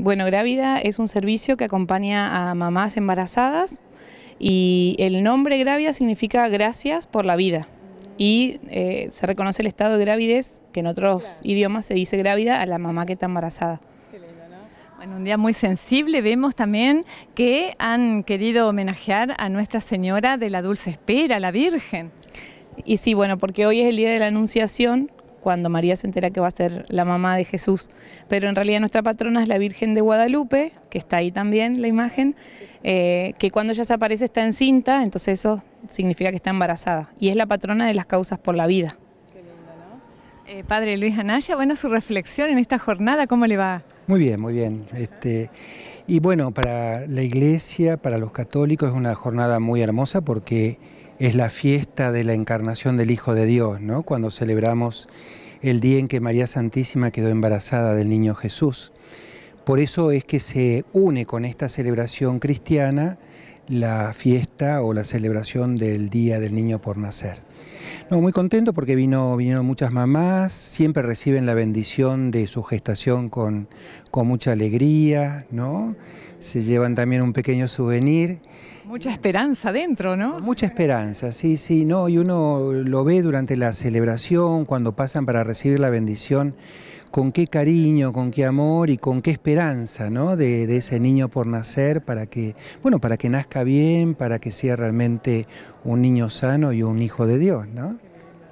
Bueno, Grávida es un servicio que acompaña a mamás embarazadas y el nombre Grávida significa gracias por la vida y eh, se reconoce el estado de gravidez, que en otros idiomas se dice grávida, a la mamá que está embarazada. En un día muy sensible, vemos también que han querido homenajear a Nuestra Señora de la Dulce Espera, la Virgen. Y sí, bueno, porque hoy es el día de la Anunciación, cuando María se entera que va a ser la mamá de Jesús. Pero en realidad nuestra patrona es la Virgen de Guadalupe, que está ahí también la imagen, eh, que cuando ya se aparece está encinta, entonces eso significa que está embarazada. Y es la patrona de las causas por la vida. Qué ¿no? Eh, padre Luis Anaya, bueno, su reflexión en esta jornada, ¿cómo le va? Muy bien, muy bien. Este, y bueno, para la iglesia, para los católicos es una jornada muy hermosa porque es la fiesta de la encarnación del Hijo de Dios, cuando celebramos el día en que María Santísima quedó embarazada del niño Jesús. Por eso es que se une con esta celebración cristiana la fiesta o la celebración del Día del Niño por Nacer. No, muy contento porque vino, vinieron muchas mamás, siempre reciben la bendición de su gestación con, con mucha alegría, ¿no? Se llevan también un pequeño souvenir. Mucha esperanza dentro, ¿no? Mucha esperanza, sí, sí, no, y uno lo ve durante la celebración, cuando pasan para recibir la bendición con qué cariño, con qué amor y con qué esperanza ¿no? de, ese niño por nacer para que, bueno, para que nazca bien, para que sea realmente un niño sano y un hijo de Dios, ¿no?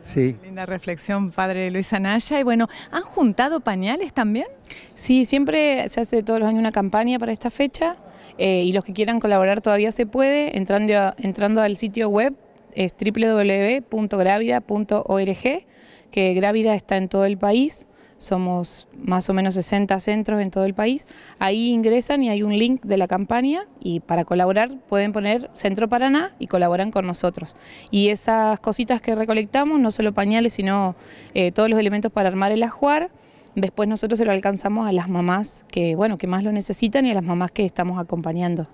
Sí. Linda reflexión, padre Luis Anaya. Y bueno, ¿han juntado pañales también? Sí, siempre se hace todos los años una campaña para esta fecha eh, y los que quieran colaborar todavía se puede entrando, entrando al sitio web es www.gravida.org, que Grávida está en todo el país somos más o menos 60 centros en todo el país. Ahí ingresan y hay un link de la campaña y para colaborar pueden poner Centro Paraná y colaboran con nosotros. Y esas cositas que recolectamos, no solo pañales, sino eh, todos los elementos para armar el ajuar, después nosotros se lo alcanzamos a las mamás que más lo necesitan y a las mamás que estamos acompañando.